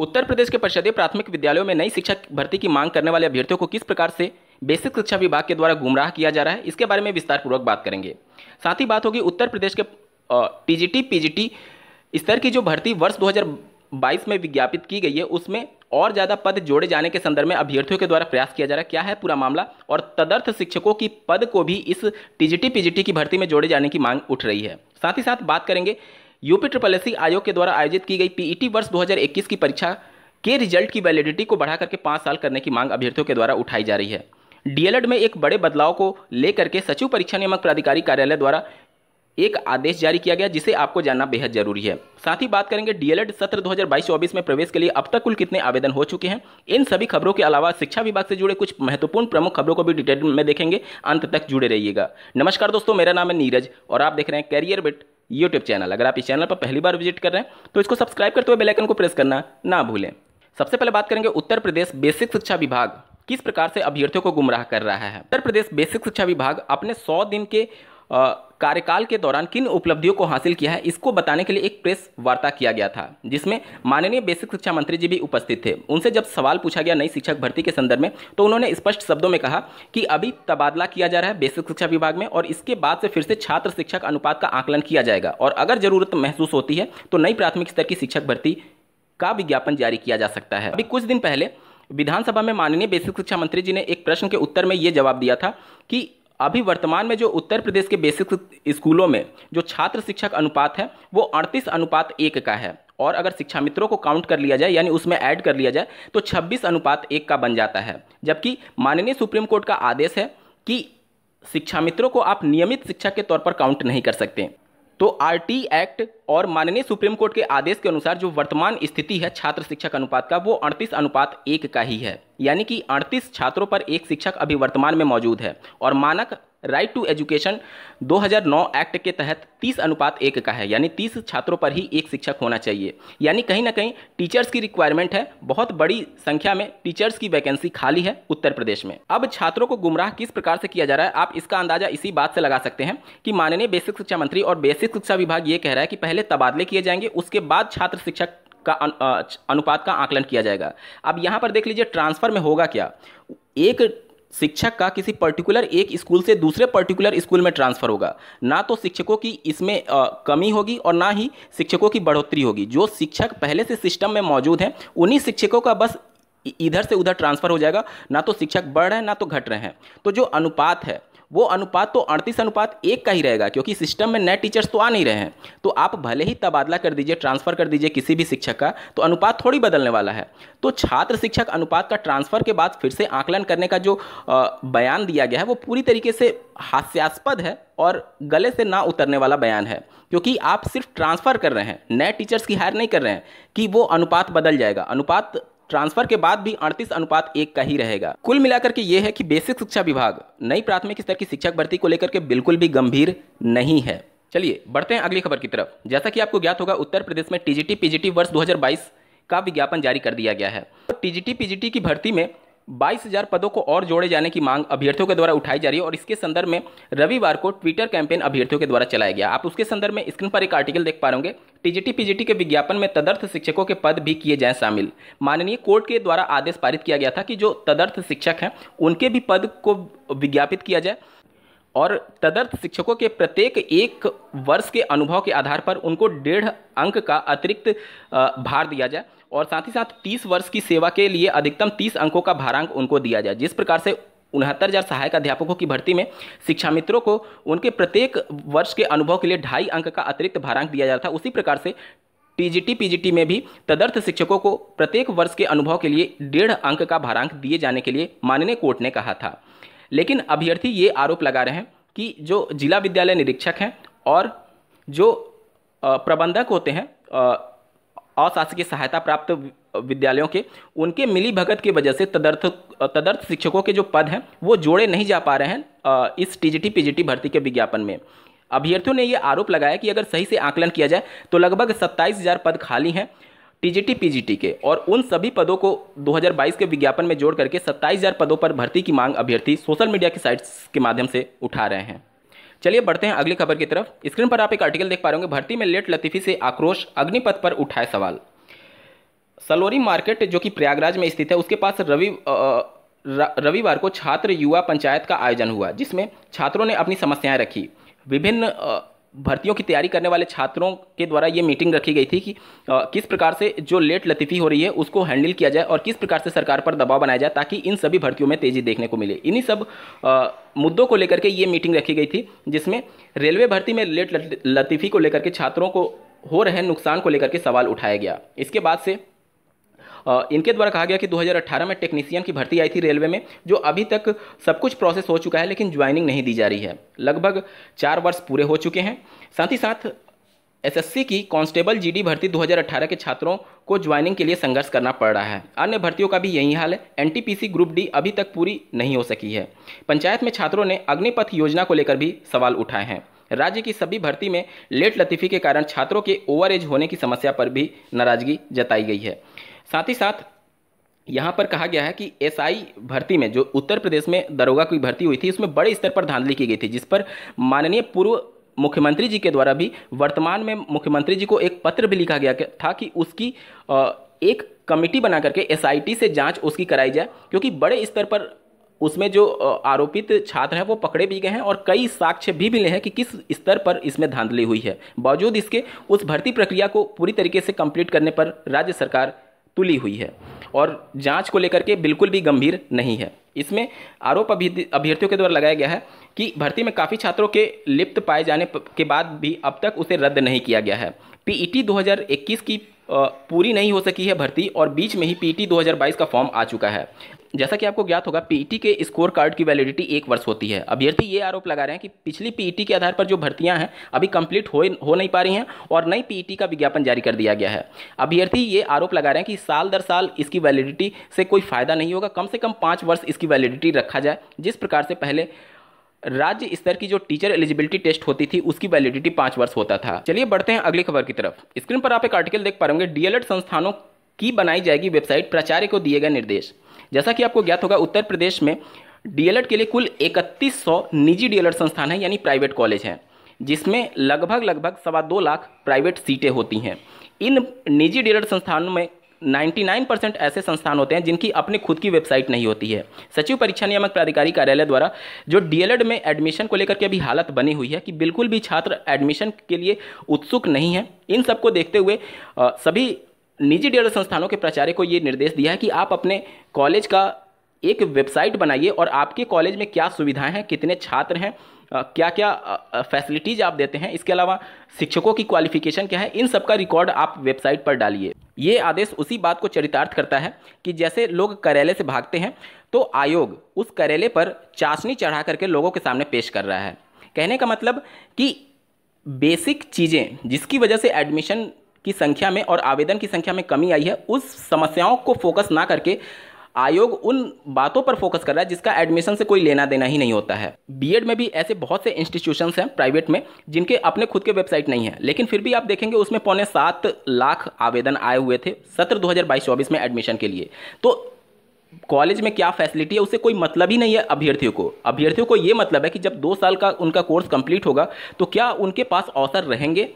उत्तर प्रदेश के परिषदीय प्राथमिक विद्यालयों में नई शिक्षा भर्ती की मांग करने वाले अभ्यर्थियों को किस प्रकार से बेसिक शिक्षा विभाग के द्वारा गुमराह किया जा रहा है इसके बारे में विस्तार पूर्वक बात करेंगे साथ ही बात होगी उत्तर प्रदेश के टीजीटी पीजीटी स्तर की जो भर्ती वर्ष 2022 में विज्ञापित की गई है उसमें और ज़्यादा पद जोड़े जाने के संदर्भ में अभ्यर्थियों के द्वारा प्रयास किया जा रहा है क्या है पूरा मामला और तदर्थ शिक्षकों की पद को भी इस टीजीटी पीजीटी की भर्ती में जोड़े जाने की मांग उठ रही है साथ ही साथ बात करेंगे यूपी ट्रिपल एस आयोग के द्वारा आयोजित की गई पीईटी वर्ष 2021 की परीक्षा के रिजल्ट की वैलिडिटी को बढ़ा करके पाँच साल करने की मांग अभ्यर्थियों के द्वारा उठाई जा रही है डीएलएड में एक बड़े बदलाव को लेकर के सचिव परीक्षा नियामक प्राधिकारी कार्यालय द्वारा एक आदेश जारी किया गया जिसे आपको जानना बेहद जरूरी है साथ ही बात करेंगे डीएलएड सत्र 2022-24 में प्रवेश के लिए अब तक कुल कितने आवेदन हो चुके हैं इन सभी खबरों के अलावा शिक्षा विभाग से जुड़े कुछ महत्वपूर्ण प्रमुख खबरों को भी डिटेल में देखेंगे अंत तक जुड़े रहिएगा नमस्कार दोस्तों मेरा नाम है नीरज और आप देख रहे हैं कैरियर बिट यूट्यूब चैनल अगर आप इस चैनल पर पहली बार विजिट कर रहे हैं तो इसको सब्सक्राइब करते हुए बेलाइकन को प्रेस करना ना भूलें सबसे पहले बात करेंगे उत्तर प्रदेश बेसिक शिक्षा विभाग किस प्रकार से अभ्यर्थियों को गुमराह कर रहा है उत्तर प्रदेश बेसिक शिक्षा विभाग अपने सौ दिन के कार्यकाल के दौरान किन उपलब्धियों को हासिल किया है इसको बताने के लिए एक प्रेस वार्ता किया गया था जिसमें माननीय बेसिक शिक्षा मंत्री जी भी उपस्थित थे उनसे जब सवाल पूछा गया नई शिक्षक भर्ती के संदर्भ में तो उन्होंने स्पष्ट शब्दों में कहा कि अभी तबादला किया जा रहा है बेसिक शिक्षा विभाग में और इसके बाद से फिर से छात्र शिक्षक अनुपात का आकलन किया जाएगा और अगर जरूरत महसूस होती है तो नई प्राथमिक स्तर की शिक्षक भर्ती का विज्ञापन जारी किया जा सकता है अभी कुछ दिन पहले विधानसभा में माननीय बेसिक शिक्षा मंत्री जी ने एक प्रश्न के उत्तर में ये जवाब दिया था कि अभी वर्तमान में जो उत्तर प्रदेश के बेसिक स्कूलों में जो छात्र शिक्षक अनुपात है वो अड़तीस अनुपात एक का है और अगर शिक्षा मित्रों को काउंट कर लिया जाए यानी उसमें ऐड कर लिया जाए तो 26 अनुपात एक का बन जाता है जबकि माननीय सुप्रीम कोर्ट का आदेश है कि शिक्षा मित्रों को आप नियमित शिक्षा के तौर पर काउंट नहीं कर सकते तो आरटी एक्ट और माननीय सुप्रीम कोर्ट के आदेश के अनुसार जो वर्तमान स्थिति है छात्र शिक्षक अनुपात का वो अड़तीस अनुपात एक का ही है यानी कि अड़तीस छात्रों पर एक शिक्षक अभी वर्तमान में मौजूद है और मानक राइट टू एजुकेशन 2009 एक्ट के तहत 30 अनुपात एक का है यानी 30 छात्रों पर ही एक शिक्षक होना चाहिए यानी कहीं ना कहीं टीचर्स की रिक्वायरमेंट है बहुत बड़ी संख्या में टीचर्स की वैकेंसी खाली है उत्तर प्रदेश में अब छात्रों को गुमराह किस प्रकार से किया जा रहा है आप इसका अंदाजा इसी बात से लगा सकते हैं कि माननीय बेसिक शिक्षा मंत्री और बेसिक शिक्षा विभाग ये कह रहा है कि पहले तबादले किए जाएंगे उसके बाद छात्र शिक्षक का अनुपात का आकलन किया जाएगा अब यहाँ पर देख लीजिए ट्रांसफर में होगा क्या एक शिक्षक का किसी पर्टिकुलर एक स्कूल से दूसरे पर्टिकुलर स्कूल में ट्रांसफ़र होगा ना तो शिक्षकों की इसमें आ, कमी होगी और ना ही शिक्षकों की बढ़ोतरी होगी जो शिक्षक पहले से सिस्टम में मौजूद हैं उन्हीं शिक्षकों का बस इधर से उधर ट्रांसफ़र हो जाएगा ना तो शिक्षक बढ़ रहे हैं ना तो घट रहे हैं तो जो अनुपात है वो अनुपात तो अड़तीस अनुपात एक का ही रहेगा क्योंकि सिस्टम में नए टीचर्स तो आ नहीं रहे हैं तो आप भले ही तबादला कर दीजिए ट्रांसफ़र कर दीजिए किसी भी शिक्षक का तो अनुपात थोड़ी बदलने वाला है तो छात्र शिक्षक अनुपात का ट्रांसफ़र के बाद फिर से आकलन करने का जो बयान दिया गया है वो पूरी तरीके से हास्यास्पद है और गले से ना उतरने वाला बयान है क्योंकि आप सिर्फ ट्रांसफ़र कर रहे हैं नए टीचर्स की हायर नहीं कर रहे हैं कि वो अनुपात बदल जाएगा अनुपात ट्रांसफर के बाद भी अड़तीस अनुपात एक का ही रहेगा कुल मिलाकर के ये है कि बेसिक शिक्षा विभाग नई प्राथमिक स्तर की शिक्षक भर्ती को लेकर के बिल्कुल भी गंभीर नहीं है चलिए बढ़ते हैं अगली खबर की तरफ जैसा कि आपको ज्ञात होगा उत्तर प्रदेश में टीजीटी पीजीटी वर्ष 2022 का विज्ञापन जारी कर दिया गया है तो टीजीटी पीजीटी की भर्ती में 22,000 पदों को और जोड़े जाने की मांग अभ्यर्थियों के द्वारा उठाई जा रही है और इसके संदर्भ में रविवार को ट्विटर कैंपेन अभ्यर्थियों के द्वारा चलाया गया आप उसके संदर्भ में स्क्रीन पर एक आर्टिकल देख पा रहे टीजीटी पीजीटी के विज्ञापन में तदर्थ शिक्षकों के पद भी किए जाएं शामिल माननीय कोर्ट के द्वारा आदेश पारित किया गया था कि जो तदर्थ शिक्षक हैं उनके भी पद को विज्ञापित किया जाए और तदर्थ शिक्षकों के प्रत्येक एक वर्ष के अनुभव के आधार पर उनको डेढ़ अंक का अतिरिक्त भार दिया जाए और साथ ही साथ 30 वर्ष की सेवा के लिए अधिकतम 30 अंकों का भारांक उनको दिया जाए जिस प्रकार से उनहत्तर हज़ार सहायक अध्यापकों की भर्ती में शिक्षा मित्रों को उनके प्रत्येक वर्ष के अनुभव के लिए ढाई अंक का अतिरिक्त भारांक दिया जा रहा था उसी प्रकार से टीजीटी पीजीटी में भी तदर्थ शिक्षकों को प्रत्येक वर्ष के अनुभव के लिए डेढ़ अंक का भारांक दिए जाने के लिए माननीय कोर्ट ने कहा था लेकिन अभ्यर्थी ये आरोप लगा रहे हैं कि जो जिला विद्यालय निरीक्षक हैं और जो प्रबंधक होते हैं अशासकीय सहायता प्राप्त विद्यालयों के उनके मिली भगत की वजह से तदर्थ तदर्थ शिक्षकों के जो पद हैं वो जोड़े नहीं जा पा रहे हैं इस टीजीटी पीजीटी भर्ती के विज्ञापन में अभ्यर्थियों ने ये आरोप लगाया कि अगर सही से आकलन किया जाए तो लगभग सत्ताईस पद खाली हैं टीजीटी पीजीटी के और उन सभी पदों को 2022 के विज्ञापन में जोड़ करके 27,000 पदों पर भर्ती की मांग अभ्यर्थी सोशल मीडिया की साइट्स के माध्यम से उठा रहे हैं चलिए बढ़ते हैं अगली खबर की तरफ स्क्रीन पर आप एक आर्टिकल देख पा रहे होंगे भर्ती में लेट लतीफ़ी से आक्रोश अग्निपथ पर उठाए सवाल सलोरी मार्केट जो कि प्रयागराज में स्थित है उसके पास रवि रविवार को छात्र युवा पंचायत का आयोजन हुआ जिसमें छात्रों ने अपनी समस्याएं रखी विभिन्न भर्तियों की तैयारी करने वाले छात्रों के द्वारा ये मीटिंग रखी गई थी कि आ, किस प्रकार से जो लेट लतीफ़ी हो रही है उसको हैंडल किया जाए और किस प्रकार से सरकार पर दबाव बनाया जाए ताकि इन सभी भर्तियों में तेज़ी देखने को मिले इन्हीं सब आ, मुद्दों को लेकर के ये मीटिंग रखी गई थी जिसमें रेलवे भर्ती में लेट लतीफ़ी को लेकर के छात्रों को हो रहे नुकसान को लेकर के सवाल उठाया गया इसके बाद से इनके द्वारा कहा गया कि 2018 में टेक्नीसियन की भर्ती आई थी रेलवे में जो अभी तक सब कुछ प्रोसेस हो चुका है लेकिन ज्वाइनिंग नहीं दी जा रही है लगभग चार वर्ष पूरे हो चुके हैं साथ ही साथ एसएससी की कांस्टेबल जीडी भर्ती 2018 के छात्रों को ज्वाइनिंग के लिए संघर्ष करना पड़ रहा है अन्य भर्तियों का भी यही हाल है एनटीपीसी ग्रुप डी अभी तक पूरी नहीं हो सकी है पंचायत में छात्रों ने अग्निपथ योजना को लेकर भी सवाल उठाए हैं राज्य की सभी भर्ती में लेट लतीफ़ी के कारण छात्रों के ओवर एज होने की समस्या पर भी नाराजगी जताई गई है साथ ही साथ यहाँ पर कहा गया है कि एसआई भर्ती में जो उत्तर प्रदेश में दरोगा की भर्ती हुई थी उसमें बड़े स्तर पर धांधली की गई थी जिस पर माननीय पूर्व मुख्यमंत्री जी के द्वारा भी वर्तमान में मुख्यमंत्री जी को एक पत्र भी लिखा गया था कि उसकी एक कमेटी बना करके एसआईटी से जांच उसकी कराई जाए क्योंकि बड़े स्तर पर उसमें जो आरोपित छात्र हैं वो पकड़े भी गए हैं और कई साक्ष्य भी मिले हैं कि किस स्तर पर इसमें धांधली हुई है बावजूद इसके उस भर्ती प्रक्रिया को पूरी तरीके से कंप्लीट करने पर राज्य सरकार तुली हुई है और जांच को लेकर के बिल्कुल भी गंभीर नहीं है इसमें आरोप अभ्यर्थियों के द्वारा लगाया गया है कि भर्ती में काफ़ी छात्रों के लिप्त पाए जाने के बाद भी अब तक उसे रद्द नहीं किया गया है पीईटी 2021 की पूरी नहीं हो सकी है भर्ती और बीच में ही पीटी 2022 का फॉर्म आ चुका है जैसा कि आपको ज्ञात होगा पीटी के स्कोर कार्ड की वैलिडिटी एक वर्ष होती है अभ्यर्थी ये आरोप लगा रहे हैं कि पिछली पीटी के आधार पर जो भर्तियां हैं अभी कंप्लीट हो हो नहीं पा रही हैं और नई पीटी का विज्ञापन जारी कर दिया गया है अभ्यर्थी ये आरोप लगा रहे हैं कि साल दर साल इसकी वैलिडिटी से कोई फायदा नहीं होगा कम से कम पाँच वर्ष इसकी वैलिडिटी रखा जाए जिस प्रकार से पहले राज्य स्तर की जो टीचर एलिजिबिलिटी टेस्ट होती थी उसकी वैलिडिटी पाँच वर्ष होता था चलिए बढ़ते हैं अगली खबर की तरफ स्क्रीन पर आप एक आर्टिकल देख पाएंगे डीएलएड संस्थानों की बनाई जाएगी वेबसाइट प्राचार्य को दिए गए निर्देश जैसा कि आपको ज्ञात होगा उत्तर प्रदेश में डीएलएड के लिए कुल इकतीस निजी डीएलएड संस्थान हैं यानी प्राइवेट कॉलेज हैं जिसमें लगभग लगभग सवा दो लाख प्राइवेट सीटें होती हैं इन निजी डीएलएड संस्थानों में 99% ऐसे संस्थान होते हैं जिनकी अपनी खुद की वेबसाइट नहीं होती है सचिव परीक्षा नियामक प्राधिकारी कार्यालय द्वारा जो डीएलएड में एडमिशन को लेकर के अभी हालत बनी हुई है कि बिल्कुल भी छात्र एडमिशन के लिए उत्सुक नहीं है इन सबको देखते हुए सभी निजी डीएलएड संस्थानों के प्राचार्य को ये निर्देश दिया है कि आप अपने कॉलेज का एक वेबसाइट बनाइए और आपके कॉलेज में क्या सुविधाएं हैं कितने छात्र हैं क्या क्या फैसिलिटीज़ आप देते हैं इसके अलावा शिक्षकों की क्वालिफिकेशन क्या है इन सब का रिकॉर्ड आप वेबसाइट पर डालिए ये आदेश उसी बात को चरितार्थ करता है कि जैसे लोग करेले से भागते हैं तो आयोग उस करेले पर चाशनी चढ़ा करके लोगों के सामने पेश कर रहा है कहने का मतलब कि बेसिक चीज़ें जिसकी वजह से एडमिशन की संख्या में और आवेदन की संख्या में कमी आई है उस समस्याओं को फोकस ना करके आयोग उन बातों पर फोकस कर रहा है जिसका एडमिशन से कोई लेना देना ही नहीं होता है बीएड में भी ऐसे बहुत से इंस्टीट्यूशंस हैं प्राइवेट में जिनके अपने खुद के वेबसाइट नहीं है लेकिन फिर भी आप देखेंगे उसमें पौने सात लाख आवेदन आए हुए थे सत्र दो हजार में एडमिशन के लिए तो कॉलेज में क्या फैसिलिटी है उससे कोई मतलब ही नहीं है अभ्यर्थियों को अभ्यर्थियों को ये मतलब है कि जब दो साल का उनका कोर्स कंप्लीट होगा तो क्या उनके पास अवसर रहेंगे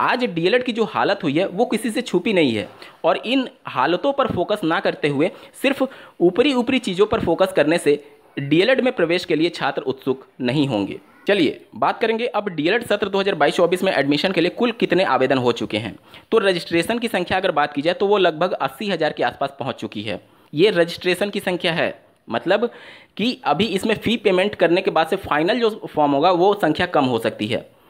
आज डीएलएड की जो हालत हुई है वो किसी से छुपी नहीं है और इन हालतों पर फोकस ना करते हुए सिर्फ ऊपरी ऊपरी चीज़ों पर फोकस करने से डीएलएड में प्रवेश के लिए छात्र उत्सुक नहीं होंगे चलिए बात करेंगे अब डीएलएड सत्र 2022-24 में एडमिशन के लिए कुल कितने आवेदन हो चुके हैं तो रजिस्ट्रेशन की संख्या अगर बात की जाए तो वो लगभग अस्सी हज़ार के आसपास पहुंच चुकी है ये रजिस्ट्रेशन की संख्या है मतलब कि अभी इसमें फ़ी पेमेंट करने के बाद से फाइनल जो फॉर्म होगा वो संख्या कम हो सकती है